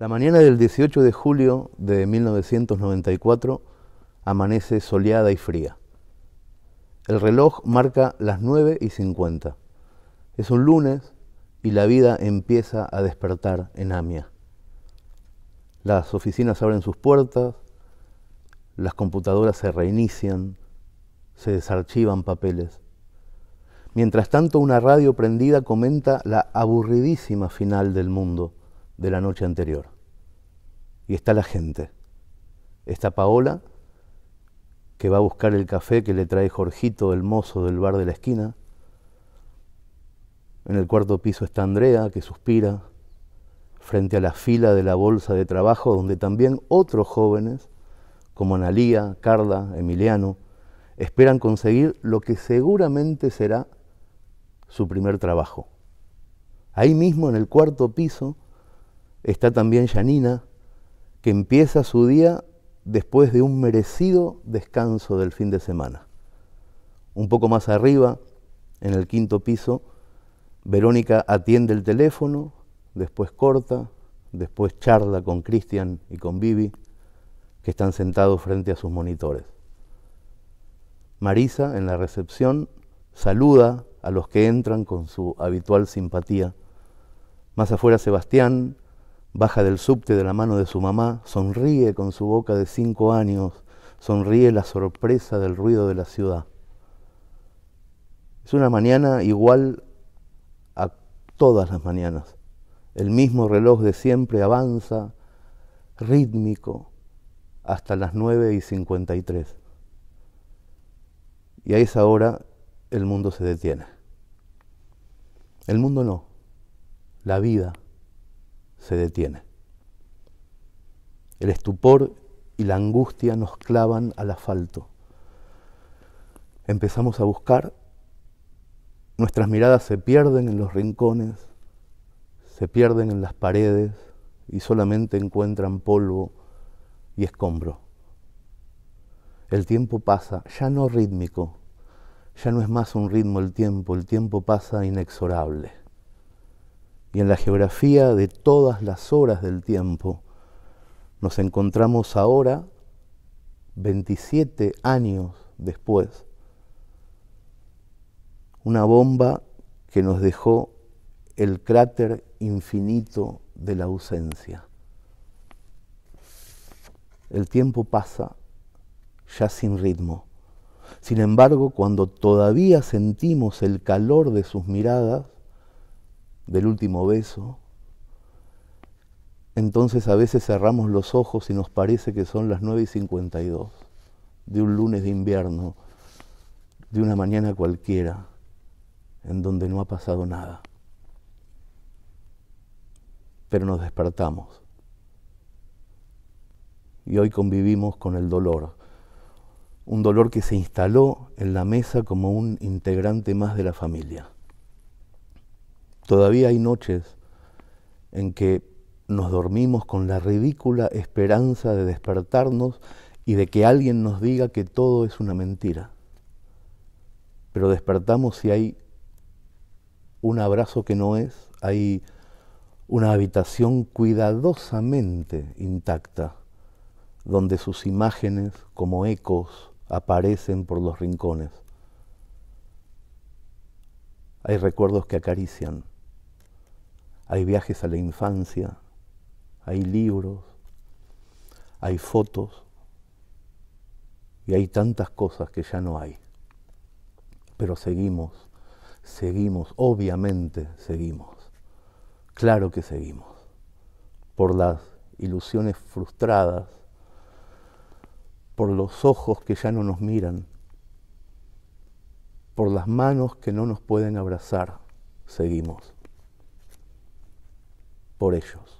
La mañana del 18 de julio de 1994 amanece soleada y fría. El reloj marca las 9 y 50. Es un lunes y la vida empieza a despertar en Amia. Las oficinas abren sus puertas, las computadoras se reinician, se desarchivan papeles. Mientras tanto, una radio prendida comenta la aburridísima final del mundo de la noche anterior. Y está la gente. Está Paola, que va a buscar el café que le trae Jorgito, el mozo del bar de la esquina. En el cuarto piso está Andrea, que suspira, frente a la fila de la bolsa de trabajo, donde también otros jóvenes, como Analía, Carla, Emiliano, esperan conseguir lo que seguramente será su primer trabajo. Ahí mismo, en el cuarto piso, Está también Janina, que empieza su día después de un merecido descanso del fin de semana. Un poco más arriba, en el quinto piso, Verónica atiende el teléfono, después corta, después charla con Cristian y con Vivi, que están sentados frente a sus monitores. Marisa, en la recepción, saluda a los que entran con su habitual simpatía. Más afuera, Sebastián, Baja del subte de la mano de su mamá, sonríe con su boca de cinco años, sonríe la sorpresa del ruido de la ciudad. Es una mañana igual a todas las mañanas. El mismo reloj de siempre avanza, rítmico, hasta las 9 y 53. Y a esa hora el mundo se detiene. El mundo no, la vida se detiene. El estupor y la angustia nos clavan al asfalto. Empezamos a buscar, nuestras miradas se pierden en los rincones, se pierden en las paredes y solamente encuentran polvo y escombro. El tiempo pasa, ya no rítmico, ya no es más un ritmo el tiempo, el tiempo pasa inexorable y en la geografía de todas las horas del tiempo. Nos encontramos ahora, 27 años después, una bomba que nos dejó el cráter infinito de la ausencia. El tiempo pasa ya sin ritmo. Sin embargo, cuando todavía sentimos el calor de sus miradas, del último beso, entonces a veces cerramos los ojos y nos parece que son las 9 y 52 de un lunes de invierno, de una mañana cualquiera, en donde no ha pasado nada. Pero nos despertamos y hoy convivimos con el dolor, un dolor que se instaló en la mesa como un integrante más de la familia. Todavía hay noches en que nos dormimos con la ridícula esperanza de despertarnos y de que alguien nos diga que todo es una mentira. Pero despertamos si hay un abrazo que no es, hay una habitación cuidadosamente intacta, donde sus imágenes como ecos aparecen por los rincones. Hay recuerdos que acarician hay viajes a la infancia, hay libros, hay fotos y hay tantas cosas que ya no hay. Pero seguimos, seguimos, obviamente seguimos, claro que seguimos, por las ilusiones frustradas, por los ojos que ya no nos miran, por las manos que no nos pueden abrazar, seguimos por ellos.